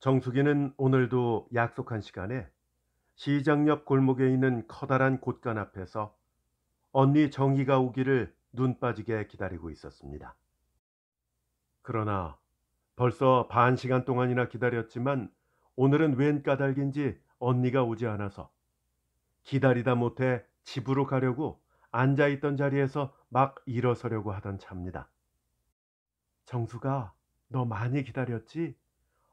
정숙이는 오늘도 약속한 시간에 시장 옆 골목에 있는 커다란 곳간 앞에서 언니 정희가 오기를 눈 빠지게 기다리고 있었습니다. 그러나 벌써 반 시간 동안이나 기다렸지만 오늘은 웬 까닭인지 언니가 오지 않아서 기다리다 못해 집으로 가려고 앉아있던 자리에서 막 일어서려고 하던 차입니다. 정수가 너 많이 기다렸지?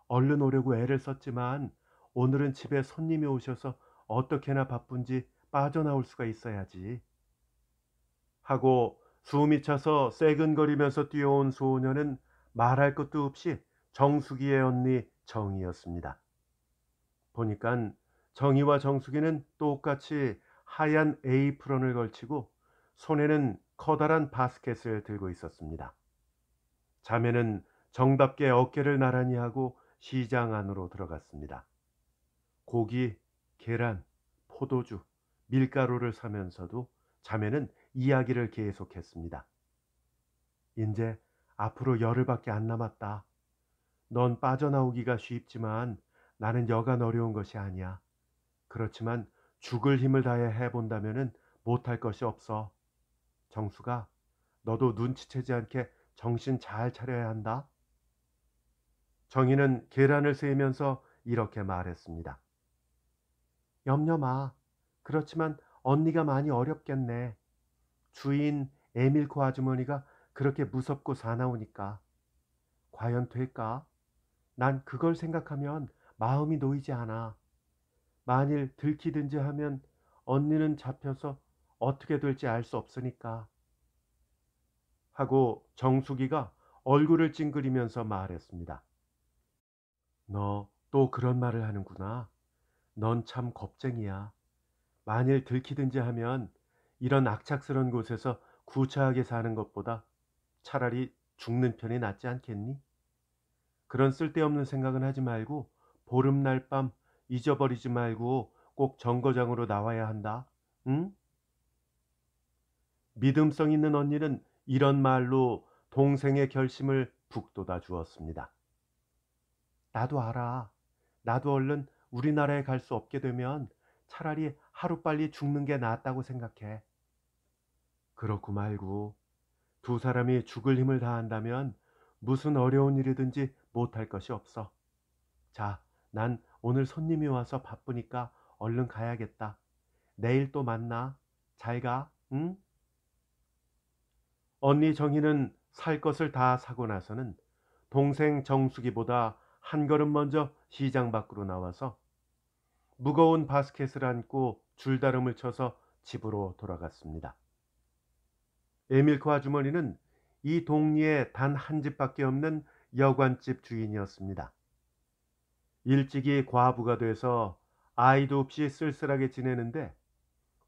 얼른 오려고 애를 썼지만 오늘은 집에 손님이 오셔서 어떻게나 바쁜지 빠져나올 수가 있어야지. 하고 숨이 차서 쎄근거리면서 뛰어온 소녀는 말할 것도 없이 정숙이의 언니 정이였습니다. 보니깐 정이와 정숙이는 똑같이 하얀 에이프런을 걸치고 손에는 커다란 바스켓을 들고 있었습니다. 자매는 정답게 어깨를 나란히 하고 시장 안으로 들어갔습니다. 고기, 계란, 포도주, 밀가루를 사면서도 자매는 이야기를 계속했습니다. 이제 앞으로 열흘밖에 안 남았다. 넌 빠져나오기가 쉽지만 나는 여간 어려운 것이 아니야. 그렇지만 죽을 힘을 다해 해본다면 못할 것이 없어. 정수가 너도 눈치채지 않게 정신 잘 차려야 한다. 정인은 계란을 세면서 이렇게 말했습니다. 염려 마. 그렇지만 언니가 많이 어렵겠네. 주인 에밀코 아주머니가 그렇게 무섭고 사나우니까. 과연 될까? 난 그걸 생각하면 마음이 놓이지 않아. 만일 들키든지 하면 언니는 잡혀서 어떻게 될지 알 수 없으니까. 하고 정수기가 얼굴을 찡그리면서 말했습니다. 너또 그런 말을 하는구나. 넌 참 겁쟁이야. 만일 들키든지 하면 이런 악착스러운 곳에서 구차하게 사는 것보다 차라리 죽는 편이 낫지 않겠니? 그런 쓸데없는 생각은 하지 말고 보름날 밤 잊어버리지 말고 꼭 정거장으로 나와야 한다. 응? 믿음성 있는 언니는 이런 말로 동생의 결심을 북돋아 주었습니다. 나도 알아. 나도 얼른 우리나라에 갈 수 없게 되면 차라리 하루빨리 죽는 게 낫다고 생각해. 그렇고 말고 두 사람이 죽을 힘을 다한다면 무슨 어려운 일이든지 못할 것이 없어. 자, 난 오늘 손님이 와서 바쁘니까 얼른 가야겠다. 내일 또 만나. 잘 가, 응? 언니 정희는 살 것을 다 사고 나서는 동생 정수기보다 한 걸음 먼저 시장 밖으로 나와서 무거운 바스켓을 안고 줄다름을 쳐서 집으로 돌아갔습니다. 에밀코 아주머니는 이 동리에 단 한 집밖에 없는 여관집 주인이었습니다. 일찍이 과부가 돼서 아이도 없이 쓸쓸하게 지내는데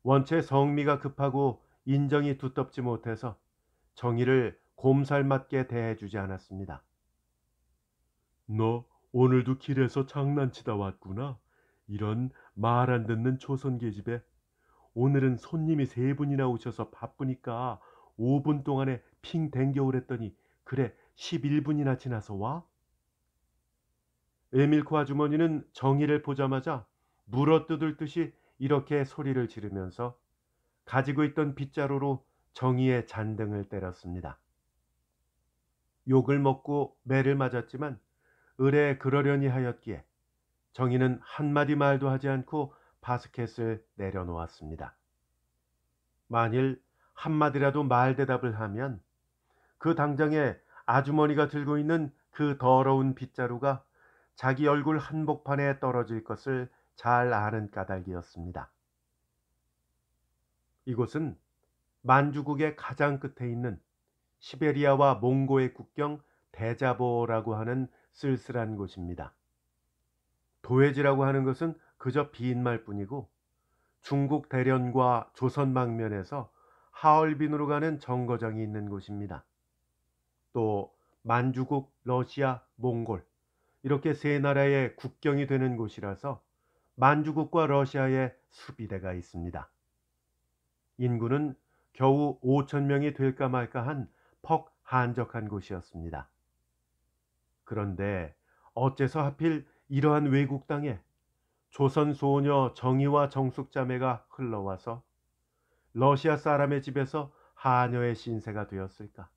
원체 성미가 급하고 인정이 두텁지 못해서 정의를 곰살맞게 대해주지 않았습니다. 너 오늘도 길에서 장난치다 왔구나. 이런 말 안 듣는 초선계 집에 오늘은 손님이 세 분이나 오셔서 바쁘니까 5분 동안에 핑 댕겨오랬더니 그래 11분이나 지나서 와? 에밀코 아주머니는 정의를 보자마자 물어뜯을 듯이 이렇게 소리를 지르면서 가지고 있던 빗자루로 정의의 잔등을 때렸습니다. 욕을 먹고 매를 맞았지만 을에 그러려니 하였기에 정인은 한마디 말도 하지 않고 바스켓을 내려놓았습니다. 만일 한마디라도 말 대답을 하면 그 당장에 아주머니가 들고 있는 그 더러운 빗자루가 자기 얼굴 한복판에 떨어질 것을 잘 아는 까닭이었습니다. 이곳은 만주국의 가장 끝에 있는 시베리아와 몽고의 국경 대자보라고 하는 쓸쓸한 곳입니다. 도회지라고 하는 것은 그저 비인말 뿐이고 중국 대련과 조선 방면에서 하얼빈으로 가는 정거장이 있는 곳입니다. 또 만주국, 러시아, 몽골 이렇게 세 나라의 국경이 되는 곳이라서 만주국과 러시아의 수비대가 있습니다. 인구는 겨우 5천 명이 될까 말까 한 퍽 한적한 곳이었습니다. 그런데 어째서 하필 이러한 외국 땅에 조선 소녀 정희와 정숙 자매가 흘러와서 러시아 사람의 집에서 하녀의 신세가 되었을까?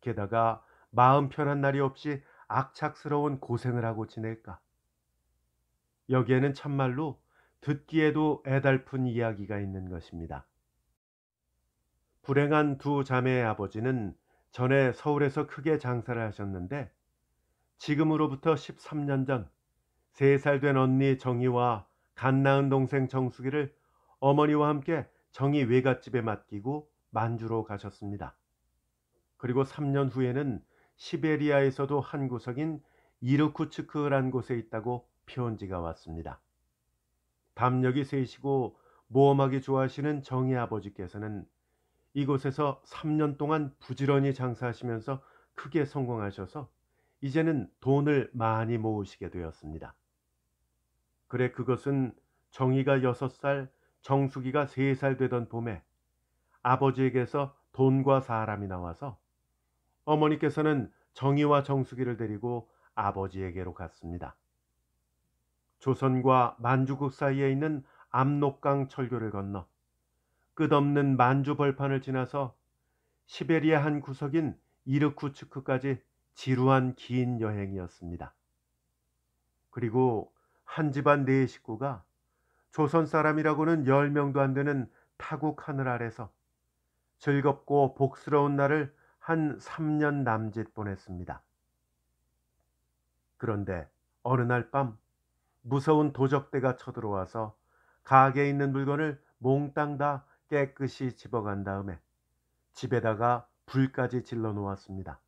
게다가 마음 편한 날이 없이 악착스러운 고생을 하고 지낼까? 여기에는 참말로 듣기에도 애달픈 이야기가 있는 것입니다. 불행한 두 자매의 아버지는 전에 서울에서 크게 장사를 하셨는데 지금으로부터 13년 전 3살 된 언니 정희와 갓 낳은 동생 정수기를 어머니와 함께 정희 외갓집에 맡기고 만주로 가셨습니다. 그리고 3년 후에는 시베리아에서도 한 구석인 이르쿠츠크란 곳에 있다고 편지가 왔습니다. 담력이 세시고 모험하기 좋아하시는 정희 아버지께서는 이곳에서 3년 동안 부지런히 장사하시면서 크게 성공하셔서 이제는 돈을 많이 모으시게 되었습니다. 그래 그것은 정희가 6살, 정숙이가 3살 되던 봄에 아버지에게서 돈과 사람이 나와서 어머니께서는 정희와 정숙이를 데리고 아버지에게로 갔습니다. 조선과 만주국 사이에 있는 압록강 철교를 건너 끝없는 만주 벌판을 지나서 시베리아 한 구석인 이르쿠츠크까지 지루한 긴 여행이었습니다. 그리고 한 집안 네 식구가 조선 사람이라고는 열명도안 되는 타국 하늘 아래서 즐겁고 복스러운 날을 한 3년 남짓 보냈습니다. 그런데 어느 날 밤 무서운 도적대가 쳐들어와서 가게에 있는 물건을 몽땅 다 깨끗이 집어간 다음에 집에다가 불까지 질러 놓았습니다.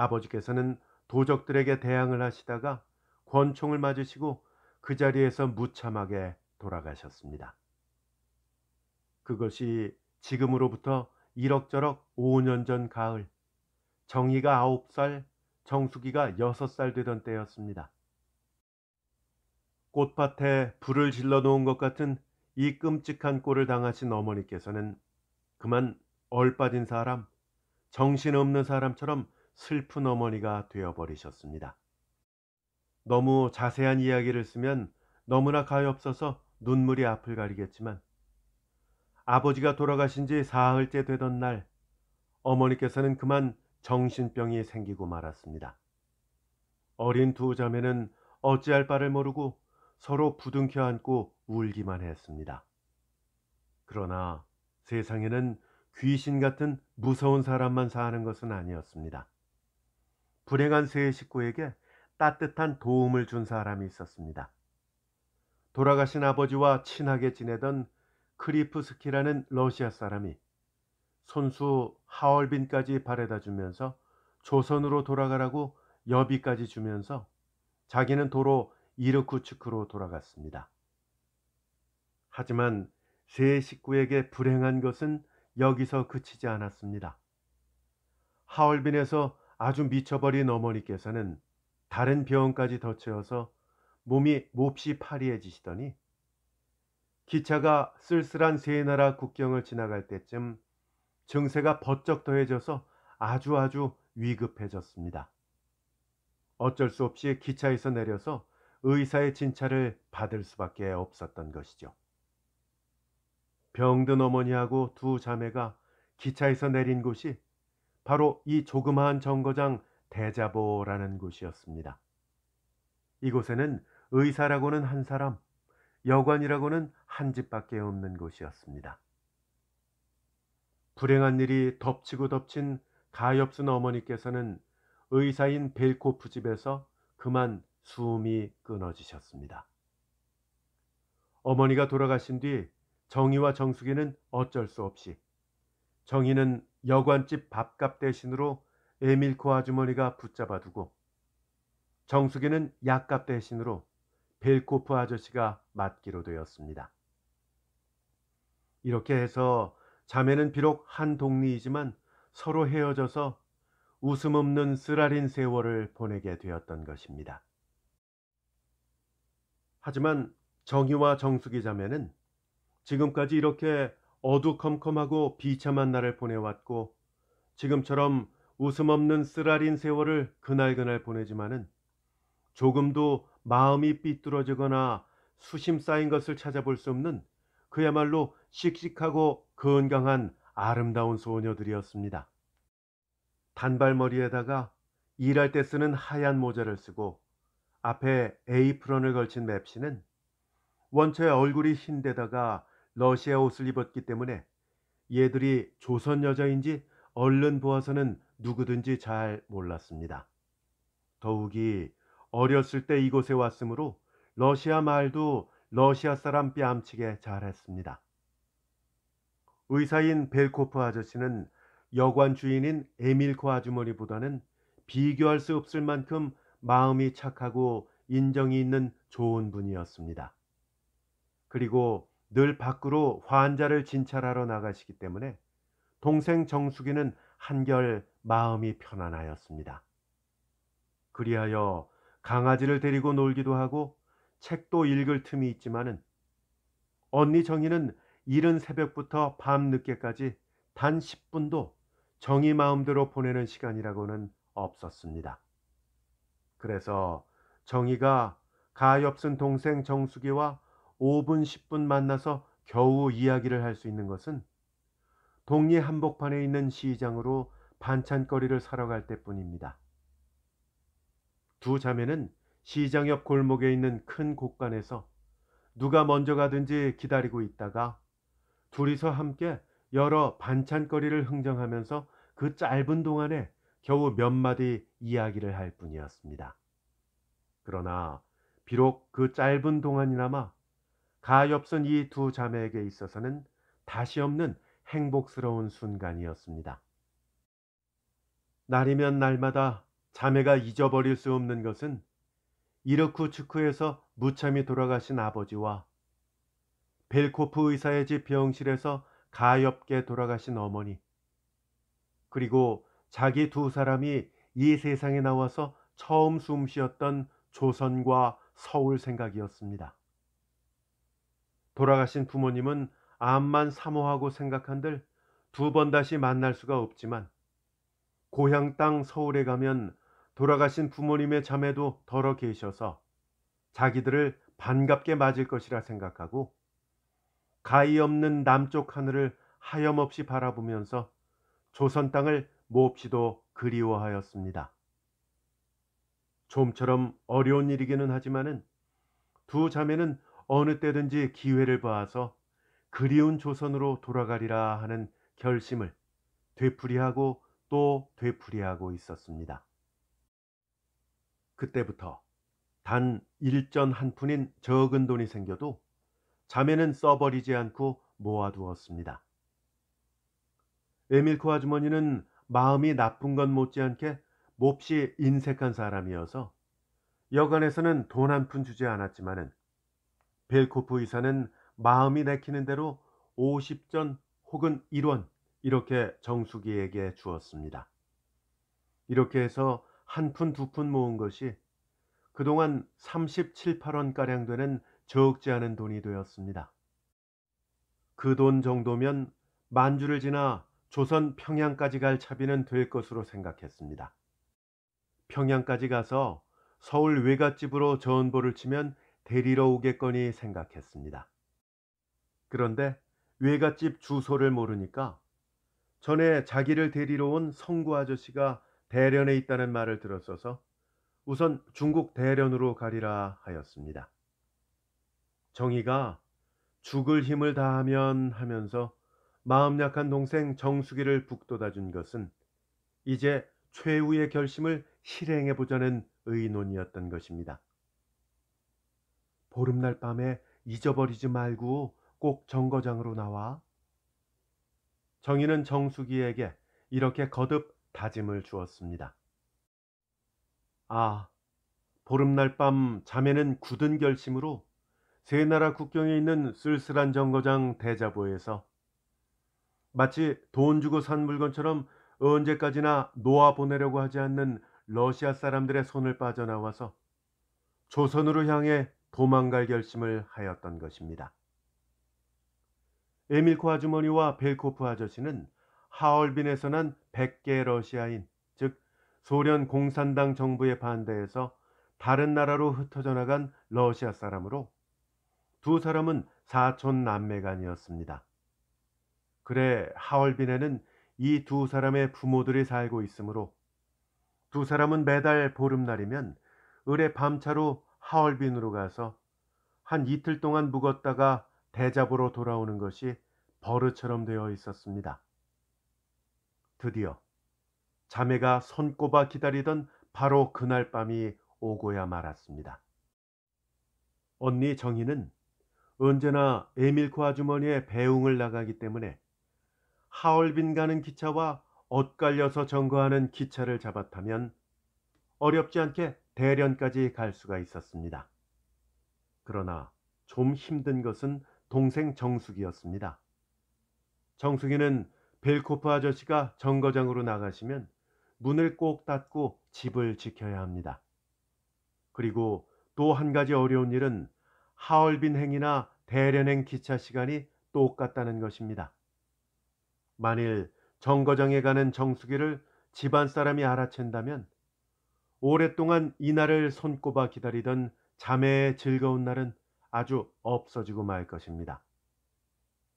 아버지께서는 도적들에게 대항을 하시다가 권총을 맞으시고 그 자리에서 무참하게 돌아가셨습니다. 그것이 지금으로부터 이럭저럭 5년 전 가을, 정희가 9살, 정수기가 6살 되던 때였습니다. 꽃밭에 불을 질러 놓은 것 같은 이 끔찍한 꼴을 당하신 어머니께서는 그만 얼빠진 사람, 정신없는 사람처럼 슬픈 어머니가 되어버리셨습니다. 너무 자세한 이야기를 쓰면 너무나 가엾어서 눈물이 앞을 가리겠지만 아버지가 돌아가신 지 사흘째 되던 날 어머니께서는 그만 정신병이 생기고 말았습니다. 어린 두 자매는 어찌할 바를 모르고 서로 부둥켜 안고 울기만 했습니다. 그러나 세상에는 귀신 같은 무서운 사람만 사는 것은 아니었습니다. 불행한 세 식구에게 따뜻한 도움을 준 사람이 있었습니다. 돌아가신 아버지와 친하게 지내던 크리프스키라는 러시아 사람이 손수 하얼빈까지 바래다 주면서 조선으로 돌아가라고 여비까지 주면서 자기는 도로 이르쿠츠크로 돌아갔습니다. 하지만 세 식구에게 불행한 것은 여기서 그치지 않았습니다. 하얼빈에서 아주 미쳐버린 어머니께서는 다른 병원까지 덧채워서 몸이 몹시 파리해지시더니 기차가 쓸쓸한 세 나라 국경을 지나갈 때쯤 증세가 버쩍 더해져서 아주 아주 위급해졌습니다. 어쩔 수 없이 기차에서 내려서 의사의 진찰을 받을 수밖에 없었던 것이죠. 병든 어머니하고 두 자매가 기차에서 내린 곳이 바로 이 조그마한 정거장 대자보라는 곳이었습니다. 이곳에는 의사라고는 한 사람, 여관이라고는 한 집밖에 없는 곳이었습니다. 불행한 일이 덮치고 덮친 가엾은 어머니께서는 의사인 벨코프 집에서 그만 숨이 끊어지셨습니다. 어머니가 돌아가신 뒤 정희와 정숙이는 어쩔 수 없이 정희는 여관집 밥값 대신으로 에밀코 아주머니가 붙잡아두고 정수기는 약값 대신으로 벨코프 아저씨가 맡기로 되었습니다. 이렇게 해서 자매는 비록 한 동리이지만 서로 헤어져서 웃음 없는 쓰라린 세월을 보내게 되었던 것입니다. 하지만 정희와 정숙이 자매는 지금까지 이렇게 어두컴컴하고 비참한 날을 보내왔고 지금처럼 웃음 없는 쓰라린 세월을 그날그날 보내지만은 조금도 마음이 삐뚤어지거나 수심 쌓인 것을 찾아볼 수 없는 그야말로 씩씩하고 건강한 아름다운 소녀들이었습니다. 단발머리에다가 일할 때 쓰는 하얀 모자를 쓰고 앞에 에이프런을 걸친 맵시는 원체 얼굴이 흰 데다가 러시아 옷을 입었기 때문에 얘들이 조선 여자인지 얼른 보아서는 누구든지 잘 몰랐습니다. 더욱이 어렸을 때 이곳에 왔으므로 러시아 말도 러시아 사람 뺨치게 잘했습니다. 의사인 벨코프 아저씨는 여관 주인인 에밀코 아주머니보다는 비교할 수 없을 만큼 마음이 착하고 인정이 있는 좋은 분이었습니다. 그리고 늘 밖으로 환자를 진찰하러 나가시기 때문에 동생 정숙이는 한결 마음이 편안하였습니다. 그리하여 강아지를 데리고 놀기도 하고 책도 읽을 틈이 있지만은 언니 정희는 이른 새벽부터 밤 늦게까지 단 10분도 정희 마음대로 보내는 시간이라고는 없었습니다. 그래서 정희가 가엾은 동생 정수기와 5분, 10분 만나서 겨우 이야기를 할 수 있는 것은 동리 한복판에 있는 시장으로 반찬거리를 사러 갈 때뿐입니다. 두 자매는 시장 옆 골목에 있는 큰 곳간에서 누가 먼저 가든지 기다리고 있다가 둘이서 함께 여러 반찬거리를 흥정하면서 그 짧은 동안에 겨우 몇 마디 이야기를 할 뿐이었습니다. 그러나 비록 그 짧은 동안이나마 가엾은 이 두 자매에게 있어서는 다시 없는 행복스러운 순간이었습니다. 날이면 날마다 자매가 잊어버릴 수 없는 것은 이르쿠츠크에서 무참히 돌아가신 아버지와 벨코프 의사의 집 병실에서 가엾게 돌아가신 어머니 그리고 자기 두 사람이 이 세상에 나와서 처음 숨쉬었던 조선과 서울 생각이었습니다. 돌아가신 부모님은 암만 사모하고 생각한들 두 번 다시 만날 수가 없지만 고향 땅 서울에 가면 돌아가신 부모님의 자매도 덜어 계셔서 자기들을 반갑게 맞을 것이라 생각하고 가히 없는 남쪽 하늘을 하염없이 바라보면서 조선 땅을 몹시도 그리워하였습니다. 좀처럼 어려운 일이기는 하지만은 두 자매는 어느 때든지 기회를 봐서 그리운 조선으로 돌아가리라 하는 결심을 되풀이하고 또 되풀이하고 있었습니다. 그때부터 단 일전 한 푼인 적은 돈이 생겨도 자매는 써버리지 않고 모아두었습니다. 에밀코 아주머니는 마음이 나쁜 건 못지않게 몹시 인색한 사람이어서 여간에서는 돈 한 푼 주지 않았지만은 벨코프 의사는 마음이 내키는 대로 50전 혹은 1원 이렇게 정수기에게 주었습니다. 이렇게 해서 한 푼 두 푼 모은 것이 그동안 37, 8원가량 되는 적지 않은 돈이 되었습니다. 그 돈 정도면 만주를 지나 조선 평양까지 갈 차비는 될 것으로 생각했습니다. 평양까지 가서 서울 외갓집으로 전보를 치면 데리러 오겠거니 생각했습니다. 그런데 외갓집 주소를 모르니까 전에 자기를 데리러 온 성구 아저씨가 대련에 있다는 말을 들었어서 우선 중국 대련으로 가리라 하였습니다. 정희가 죽을 힘을 다하면 하면서 마음 약한 동생 정수기를 북돋아 준 것은 이제 최후의 결심을 실행해 보자는 의논이었던 것입니다. 보름날 밤에 잊어버리지 말고 꼭 정거장으로 나와. 정희는 정수기에게 이렇게 거듭 다짐을 주었습니다. 아, 보름날 밤 자매는 굳은 결심으로 세 나라 국경에 있는 쓸쓸한 정거장 대자보에서 마치 돈 주고 산 물건처럼 언제까지나 놓아 보내려고 하지 않는 러시아 사람들의 손을 빠져나와서 조선으로 향해 도망갈 결심을 하였던 것입니다. 에밀코 아주머니와 벨코프 아저씨는 하얼빈에서 난 100개 러시아인, 즉 소련 공산당 정부에 반대해서 다른 나라로 흩어져 나간 러시아 사람으로 두 사람은 사촌 남매간이었습니다. 그래 하얼빈에는 이 두 사람의 부모들이 살고 있으므로 두 사람은 매달 보름날이면 을의 밤차로 하얼빈으로 가서 한 이틀 동안 묵었다가 대자보로 돌아오는 것이 버릇처럼 되어 있었습니다. 드디어 자매가 손꼽아 기다리던 바로 그날 밤이 오고야 말았습니다. 언니 정희는 언제나 에밀코 아주머니의 배웅을 나가기 때문에 하얼빈 가는 기차와 엇갈려서 정거하는 기차를 잡아타면 어렵지 않게 대련까지 갈 수가 있었습니다. 그러나 좀 힘든 것은 동생 정숙이었습니다 정숙이는 벨코프 아저씨가 정거장으로 나가시면 문을 꼭 닫고 집을 지켜야 합니다. 그리고 또 한 가지 어려운 일은 하얼빈 행이나 대련행 기차 시간이 똑같다는 것입니다. 만일 정거장에 가는 정수기를 집안 사람이 알아챈다면 오랫동안 이 날을 손꼽아 기다리던 자매의 즐거운 날은 아주 없어지고 말 것입니다.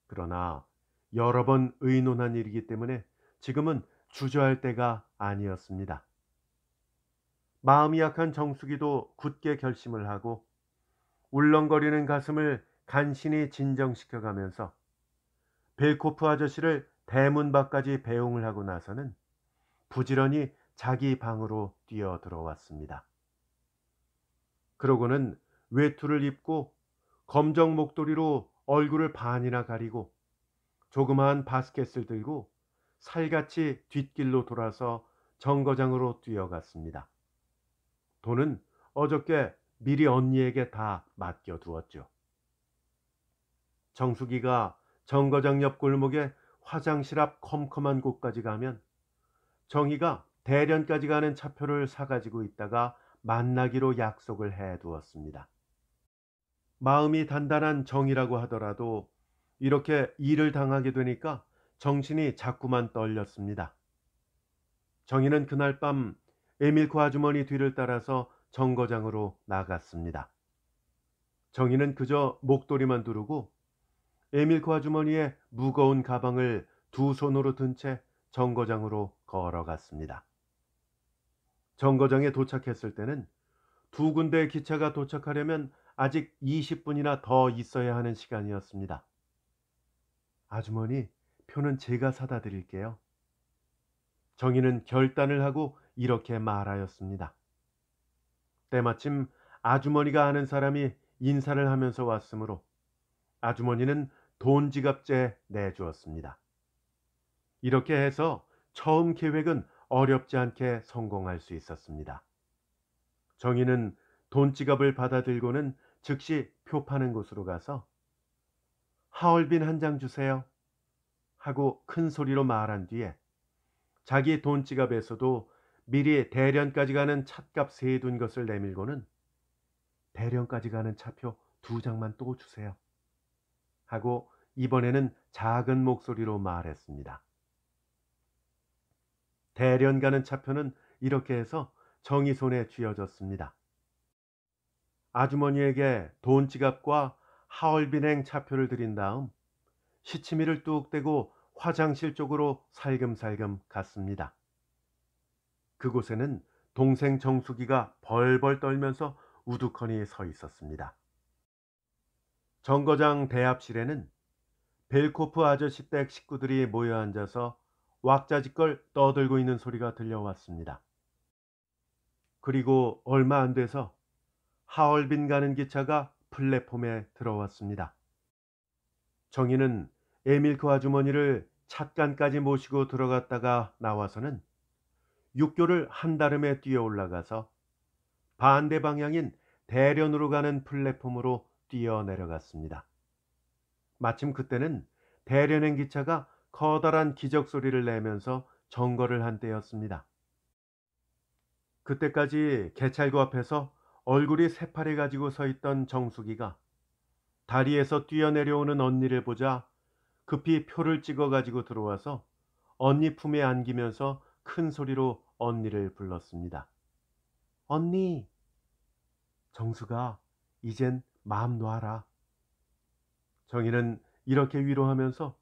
그러나 여러 번 의논한 일이기 때문에 지금은 주저할 때가 아니었습니다. 마음이 약한 정수기도 굳게 결심을 하고 울렁거리는 가슴을 간신히 진정시켜가면서 벨코프 아저씨를 대문 밖까지 배웅을 하고 나서는 부지런히 자기 방으로 뛰어 들어왔습니다. 그러고는 외투를 입고 검정 목도리로 얼굴을 반이나 가리고 조그마한 바스켓을 들고 살같이 뒷길로 돌아서 정거장으로 뛰어갔습니다. 돈은 어저께 미리 언니에게 다 맡겨두었죠. 정수기가 정거장 옆 골목에 화장실 앞 컴컴한 곳까지 가면 정희가 대련까지 가는 차표를 사가지고 있다가 만나기로 약속을 해 두었습니다. 마음이 단단한 정이라고 하더라도 이렇게 일을 당하게 되니까 정신이 자꾸만 떨렸습니다. 정희는 그날 밤 에밀코 아주머니 뒤를 따라서 정거장으로 나갔습니다. 정희는 그저 목도리만 두르고 에밀코 아주머니의 무거운 가방을 두 손으로 든 채 정거장으로 걸어갔습니다. 정거장에 도착했을 때는 두 군데 기차가 도착하려면 아직 20분이나 더 있어야 하는 시간이었습니다. 아주머니, 표는 제가 사다 드릴게요. 정희는 결단을 하고 이렇게 말하였습니다. 때마침 아주머니가 아는 사람이 인사를 하면서 왔으므로 아주머니는 돈 지갑째 내주었습니다. 이렇게 해서 처음 계획은 어렵지 않게 성공할 수 있었습니다. 정인은 돈지갑을 받아들고는 즉시 표 파는 곳으로 가서 하얼빈 한 장 주세요 하고 큰 소리로 말한 뒤에 자기 돈지갑에서도 미리 대련까지 가는 찻값 세 둔 것을 내밀고는 대련까지 가는 차표 두 장만 또 주세요 하고 이번에는 작은 목소리로 말했습니다. 대련 가는 차표는 이렇게 해서 정의손에 쥐어졌습니다. 아주머니에게 돈 지갑과 하얼빈행 차표를 드린 다음 시치미를 뚝 떼고 화장실 쪽으로 살금살금 갔습니다. 그곳에는 동생 정수기가 벌벌 떨면서 우두커니 서 있었습니다. 정거장 대합실에는 벨코프 아저씨 댁 식구들이 모여 앉아서 왁자지껄 떠들고 있는 소리가 들려왔습니다. 그리고 얼마 안 돼서 하얼빈 가는 기차가 플랫폼에 들어왔습니다. 정희는 에밀크 그 아주머니를 찻간까지 모시고 들어갔다가 나와서는 육교를 한다름에 뛰어 올라가서 반대 방향인 대련으로 가는 플랫폼으로 뛰어 내려갔습니다. 마침 그때는 대련행 기차가 커다란 기적 소리를 내면서 정거를 한 때였습니다. 그때까지 개찰구 앞에서 얼굴이 새파래 가지고 서 있던 정수기가 다리에서 뛰어내려오는 언니를 보자 급히 표를 찍어 가지고 들어와서 언니 품에 안기면서 큰 소리로 언니를 불렀습니다. 언니! 정수가 이젠 마음 놓아라 정희는 이렇게 위로하면서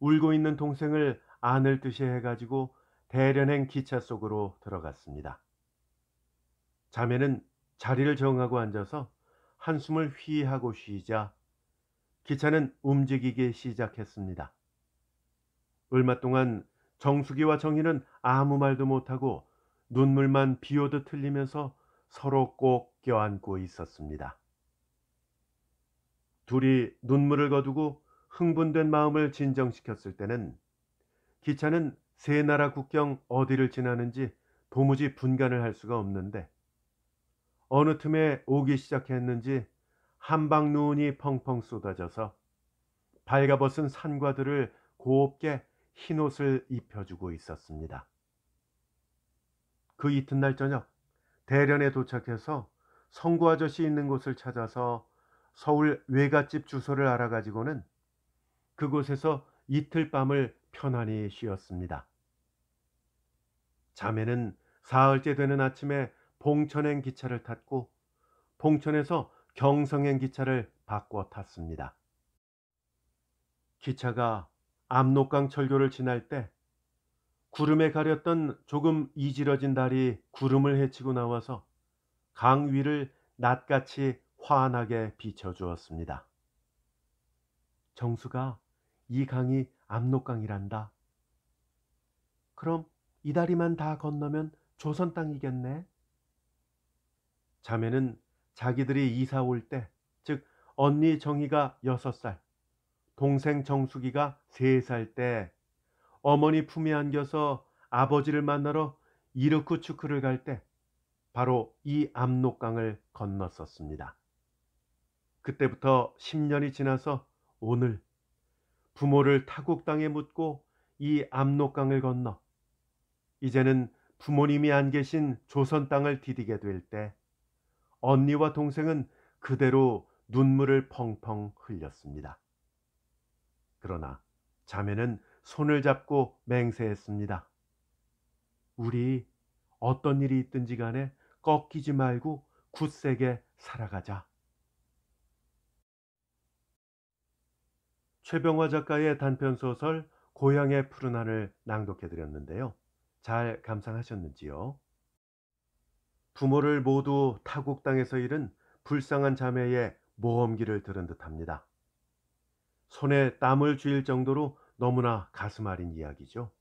울고 있는 동생을 안을 듯이 해가지고 대련행 기차 속으로 들어갔습니다. 자매는 자리를 정하고 앉아서 한숨을 휘하고 쉬자 기차는 움직이기 시작했습니다. 얼마 동안 정수기와 정희는 아무 말도 못하고 눈물만 비오듯 흘리면서 서로 꼭 껴안고 있었습니다. 둘이 눈물을 거두고 흥분된 마음을 진정시켰을 때는 기차는 세 나라 국경 어디를 지나는지 도무지 분간을 할 수가 없는데 어느 틈에 오기 시작했는지 한방 눈이 펑펑 쏟아져서 발가벗은 산과들을 곱게 흰옷을 입혀주고 있었습니다. 그 이튿날 저녁 대련에 도착해서 성구 아저씨 있는 곳을 찾아서 서울 외갓집 주소를 알아가지고는 그곳에서 이틀 밤을 편안히 쉬었습니다. 자매는 사흘째 되는 아침에 봉천행 기차를 탔고 봉천에서 경성행 기차를 바꿔 탔습니다. 기차가 압록강 철교를 지날 때 구름에 가렸던 조금 이지러진 달이 구름을 헤치고 나와서 강 위를 낮같이 환하게 비춰주었습니다. 정수가 이 강이 압록강이란다. 그럼 이 다리만 다 건너면 조선 땅이겠네. 자매는 자기들이 이사 올 때, 즉 언니 정희가 여섯 살, 동생 정숙이가 세 살때 어머니 품에 안겨서 아버지를 만나러 이르쿠츠크를 갈 때 바로 이 압록강을 건넜었습니다. 그때부터 10년이 지나서 오늘 부모를 타국 땅에 묻고 이 압록강을 건너 이제는 부모님이 안 계신 조선 땅을 디디게 될 때 언니와 동생은 그대로 눈물을 펑펑 흘렸습니다. 그러나 자매는 손을 잡고 맹세했습니다. 우리 어떤 일이 있든지 간에 꺾이지 말고 굳세게 살아가자. 최병화 작가의 단편 소설 고향의 푸른 하늘 낭독해 드렸는데요. 잘 감상하셨는지요? 부모를 모두 타국 땅에서 잃은 불쌍한 자매의 모험기를 들은 듯합니다. 손에 땀을 쥐일 정도로 너무나 가슴 아린 이야기죠.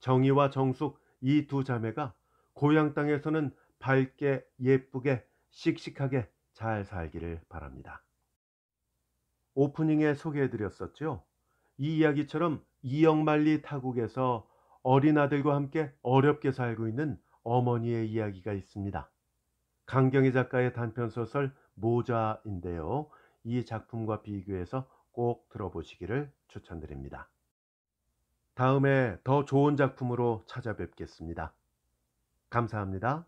정희와 정숙 이 두 자매가 고향 땅에서는 밝게 예쁘게 씩씩하게 잘 살기를 바랍니다. 오프닝에 소개해드렸었죠. 이 이야기처럼 이영만리 타국에서 어린 아들과 함께 어렵게 살고 있는 어머니의 이야기가 있습니다. 강경희 작가의 단편 소설 모자인데요. 이 작품과 비교해서 꼭 들어보시기를 추천드립니다. 다음에 더 좋은 작품으로 찾아뵙겠습니다. 감사합니다.